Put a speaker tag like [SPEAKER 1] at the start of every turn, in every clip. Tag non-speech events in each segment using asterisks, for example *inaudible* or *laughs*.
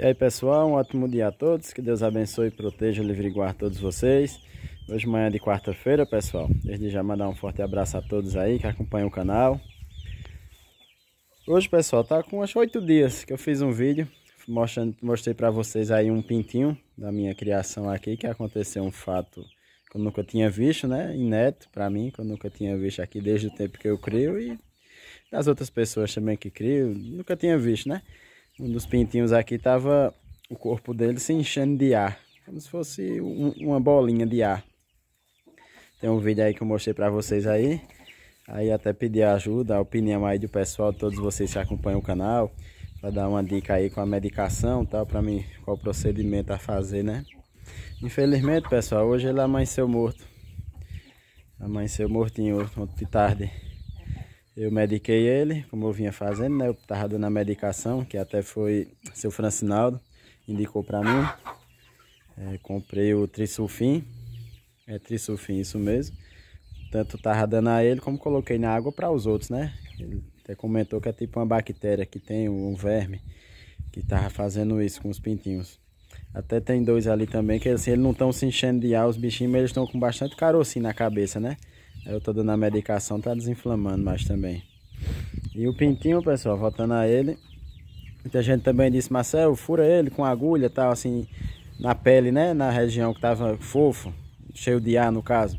[SPEAKER 1] E aí pessoal, um ótimo dia a todos, que Deus abençoe, proteja, livre e guarde todos vocês. Hoje manhã de quarta-feira, pessoal, desde já mandar um forte abraço a todos aí que acompanham o canal. Hoje, pessoal, tá com acho oito dias que eu fiz um vídeo mostrando, mostrei para vocês aí um pintinho da minha criação aqui, que aconteceu um fato que eu nunca tinha visto, né? Inédito para mim, que eu nunca tinha visto aqui desde o tempo que eu crio e das outras pessoas também que crio, nunca tinha visto, né? Um dos pintinhos aqui estava o corpo dele se enchendo de ar, como se fosse um, uma bolinha de ar. Tem um vídeo aí que eu mostrei para vocês aí. Aí até pedi ajuda, a opinião aí do pessoal, todos vocês que acompanham o canal, para dar uma dica aí com a medicação, tal, para mim qual procedimento a fazer, né? Infelizmente, pessoal, hoje ele amanheceu morto. Amanheceu mortinho ontem de tarde. Eu mediquei ele, como eu vinha fazendo, né? Eu tava dando a medicação, que até foi seu Francinaldo, indicou para mim. É, comprei o trisulfim, é trisulfim isso mesmo. Tanto tava dando a ele, como coloquei na água para os outros, né? Ele até comentou que é tipo uma bactéria que tem, um verme, que tava fazendo isso com os pintinhos. Até tem dois ali também, que assim, eles não estão se enchendo de ar, os bichinhos, mas eles estão com bastante carocinho na cabeça, né? Eu tô dando a medicação, tá desinflamando mais também. E o pintinho, pessoal, voltando a ele. Muita gente também disse, Marcelo, fura ele com agulha tal, assim, na pele, né? Na região que tava fofo, cheio de ar no caso.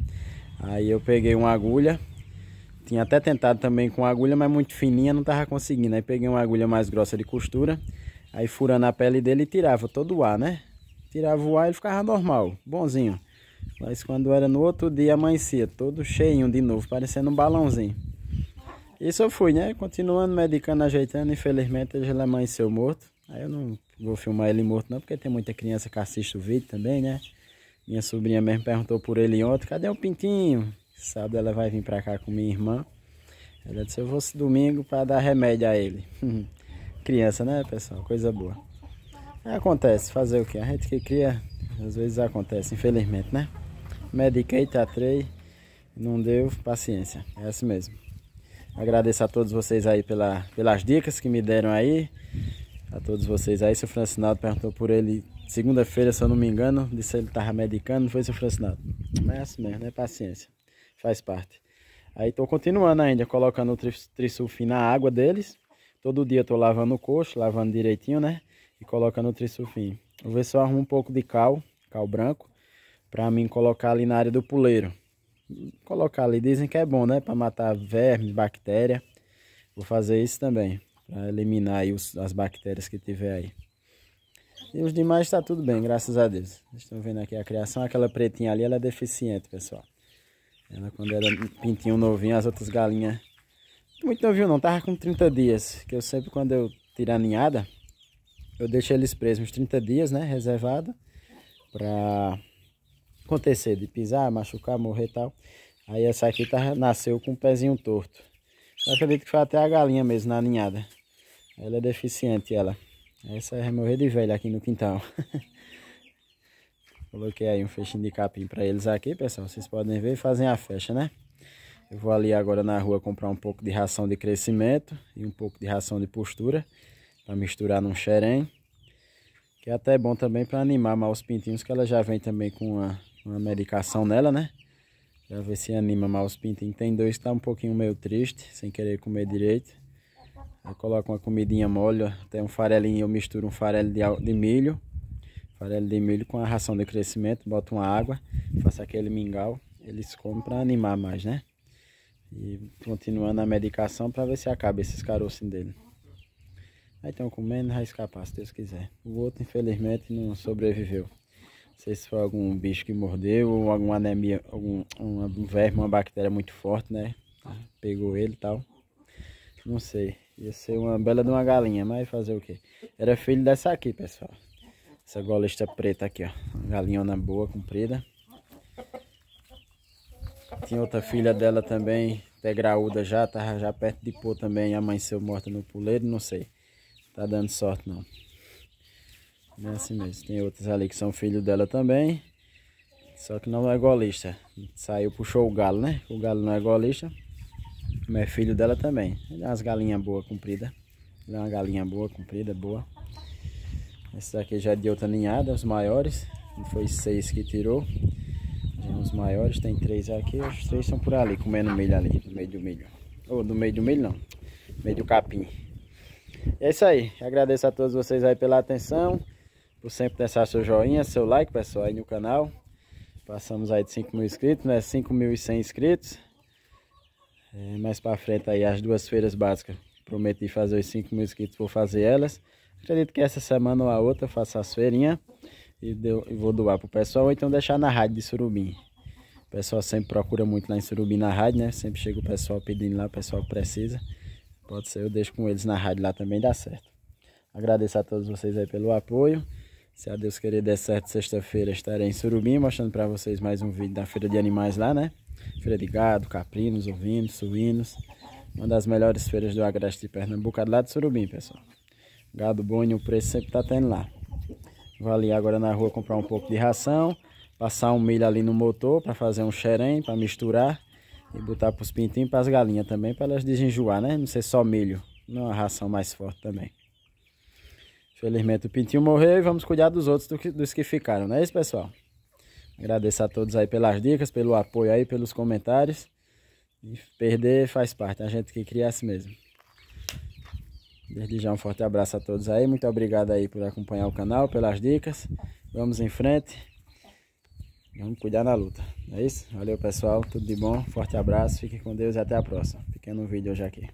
[SPEAKER 1] Aí eu peguei uma agulha. Tinha até tentado também com agulha, mas muito fininha, não tava conseguindo. Aí peguei uma agulha mais grossa de costura. Aí furando a pele dele, tirava todo o ar, né? Tirava o ar e ele ficava normal, bonzinho. Mas quando era no outro dia amanhecia, todo cheinho de novo, parecendo um balãozinho. Isso eu fui, né? Continuando medicando, ajeitando, infelizmente ele amanheceu morto. Aí eu não vou filmar ele morto não, porque tem muita criança que assiste o vídeo também, né? Minha sobrinha mesmo perguntou por ele ontem, cadê o pintinho? Sábado ela vai vir pra cá com minha irmã. Ela disse, eu vou esse domingo para dar remédio a ele. *laughs* criança, né, pessoal? Coisa boa. Acontece, fazer o que? A gente que cria às vezes acontece, infelizmente, né? Mediquei, tá tratei, não deu, paciência. É assim mesmo. Agradeço a todos vocês aí pela, pelas dicas que me deram aí. A todos vocês aí. Seu Francinaldo perguntou por ele segunda-feira, se eu não me engano. Disse ele estava medicando, não foi seu Francinaldo. Mas é assim mesmo, né? Paciência. Faz parte. Aí estou continuando ainda, colocando o trisulfim na água deles. Todo dia Estou lavando o coxo, lavando direitinho, né? E colocando o trisulfim. Vou ver se eu arrumo um pouco de cal cal branco, para mim colocar ali na área do puleiro. Colocar ali, dizem que é bom, né? Para matar vermes, bactéria. Vou fazer isso também, para eliminar aí os, as bactérias que tiver aí. E os demais está tudo bem, graças a Deus. estão vendo aqui a criação, aquela pretinha ali, ela é deficiente, pessoal. Ela quando era pintinho novinho, as outras galinhas... Muito novinho não, tava com 30 dias, que eu sempre quando eu tiro a ninhada, eu deixo eles presos uns 30 dias, né, reservado para acontecer de pisar, machucar, morrer e tal. Aí essa aqui tá, nasceu com o um pezinho torto. Eu acredito que foi até a galinha mesmo na ninhada. Ela é deficiente, ela. Essa é morrer de velha aqui no quintal. *laughs* Coloquei aí um feixinho de capim para eles aqui, pessoal. Vocês podem ver e fazem a fecha, né? Eu vou ali agora na rua comprar um pouco de ração de crescimento e um pouco de ração de postura para misturar num xerém. Que é até bom também para animar mais os pintinhos, que ela já vem também com uma, uma medicação nela, né? Já ver se anima mais os pintinhos. Tem dois que tá um pouquinho meio triste, sem querer comer direito. Aí coloco uma comidinha mole, tem um farelinho, eu misturo um farelo de, de milho. Farelo de milho com a ração de crescimento, boto uma água, faço aquele mingau. Eles comem para animar mais, né? E continuando a medicação para ver se acaba esses carocinhos dele. Aí estão comendo, vai escapar, se Deus quiser. O outro, infelizmente, não sobreviveu. Não sei se foi algum bicho que mordeu ou alguma anemia, algum, um verme, uma bactéria muito forte, né? Pegou ele e tal. Não sei. Ia ser uma bela de uma galinha, mas fazer o quê? Era filho dessa aqui, pessoal. Essa golista preta aqui, ó. Galinha galinhona boa, comprida. Tinha outra filha dela também, até graúda já, tava já perto de pôr também. A mãe morta no puleiro, não sei tá dando sorte não. Não é assim mesmo. Tem outras ali que são filho dela também. Só que não é golista. Saiu, puxou o galo, né? O galo não é golista. Mas é filho dela também. Ele é umas galinhas boas, comprida. Ele é uma galinha boa, comprida, boa. Esse daqui já é de outra ninhada, os maiores. Foi seis que tirou. Já os maiores, tem três aqui. Os três são por ali, comendo milho ali, no meio do milho. Ou no meio do milho não. No meio do capim. E é isso aí. Agradeço a todos vocês aí pela atenção. Por sempre deixar seu joinha, seu like, pessoal, aí no canal. Passamos aí de 5 mil inscritos, né? 5.100 inscritos. É, mais pra frente aí, as duas feiras básicas. Prometi fazer os 5 mil inscritos, vou fazer elas. Acredito que essa semana ou a outra eu faço as feirinhas. E, deu, e vou doar pro pessoal, ou então deixar na rádio de Surubim. O pessoal sempre procura muito lá em Surubim na rádio, né? Sempre chega o pessoal pedindo lá, o pessoal precisa. Pode ser, eu deixo com eles na rádio lá também, dá certo. Agradeço a todos vocês aí pelo apoio. Se a Deus querer der certo, sexta-feira estarei em Surubim mostrando para vocês mais um vídeo da feira de animais lá, né? Feira de gado, caprinos, ovinos, suínos. Uma das melhores feiras do Agreste de Pernambuco, lá de Surubim, pessoal. Gado bom e o preço sempre tá tendo lá. Vou ali agora na rua comprar um pouco de ração, passar um milho ali no motor para fazer um xerém, para misturar e botar para os pintinhos e para as galinhas também, para elas desenjoar, né? Não ser só milho, não é uma ração mais forte também. Felizmente o pintinho morreu e vamos cuidar dos outros do que, dos que ficaram, não é isso, pessoal? Agradeço a todos aí pelas dicas, pelo apoio aí, pelos comentários. E perder faz parte, a gente que cria é assim mesmo. Desde já um forte abraço a todos aí, muito obrigado aí por acompanhar o canal, pelas dicas. Vamos em frente. Vamos cuidar na luta. É isso? Valeu, pessoal. Tudo de bom. Forte abraço. Fique com Deus e até a próxima. Pequeno vídeo hoje aqui.